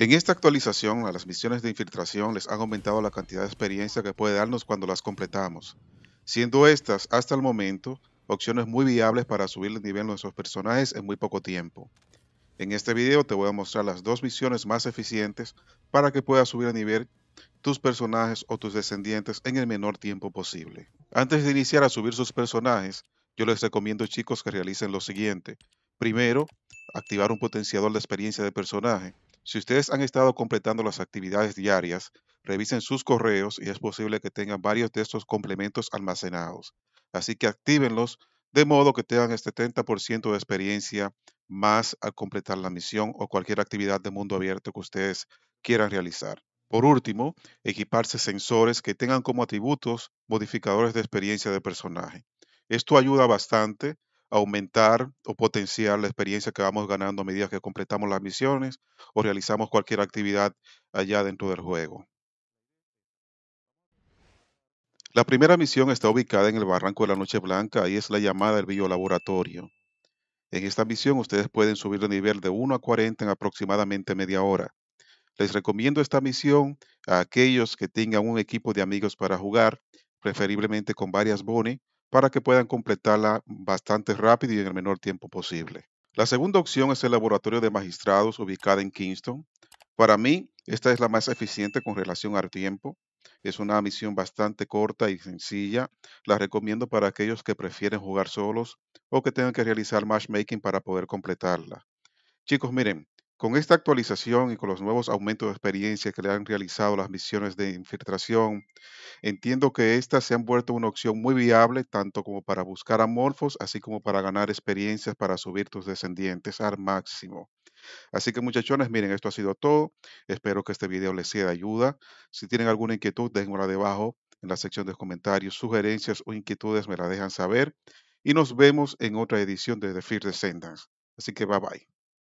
En esta actualización a las misiones de infiltración les han aumentado la cantidad de experiencia que puede darnos cuando las completamos, siendo estas hasta el momento opciones muy viables para subir el nivel de nuestros personajes en muy poco tiempo. En este video te voy a mostrar las dos misiones más eficientes para que puedas subir a nivel tus personajes o tus descendientes en el menor tiempo posible. Antes de iniciar a subir sus personajes, yo les recomiendo chicos que realicen lo siguiente. Primero, activar un potenciador de experiencia de personaje. Si ustedes han estado completando las actividades diarias, revisen sus correos y es posible que tengan varios de estos complementos almacenados. Así que actívenlos de modo que tengan este 30% de experiencia más al completar la misión o cualquier actividad de mundo abierto que ustedes quieran realizar. Por último, equiparse sensores que tengan como atributos modificadores de experiencia de personaje. Esto ayuda bastante aumentar o potenciar la experiencia que vamos ganando a medida que completamos las misiones o realizamos cualquier actividad allá dentro del juego. La primera misión está ubicada en el Barranco de la Noche Blanca y es la llamada del Biolaboratorio. En esta misión ustedes pueden subir de nivel de 1 a 40 en aproximadamente media hora. Les recomiendo esta misión a aquellos que tengan un equipo de amigos para jugar, preferiblemente con varias boni para que puedan completarla bastante rápido y en el menor tiempo posible. La segunda opción es el laboratorio de magistrados ubicado en Kingston. Para mí, esta es la más eficiente con relación al tiempo. Es una misión bastante corta y sencilla. La recomiendo para aquellos que prefieren jugar solos o que tengan que realizar matchmaking para poder completarla. Chicos, miren, con esta actualización y con los nuevos aumentos de experiencia que le han realizado las misiones de infiltración, entiendo que estas se han vuelto una opción muy viable tanto como para buscar amorfos, así como para ganar experiencias para subir tus descendientes al máximo. Así que muchachones, miren, esto ha sido todo. Espero que este video les sea de ayuda. Si tienen alguna inquietud, déjenmela debajo en la sección de comentarios. Sugerencias o inquietudes me la dejan saber. Y nos vemos en otra edición de The Fear Descendants. Así que bye bye.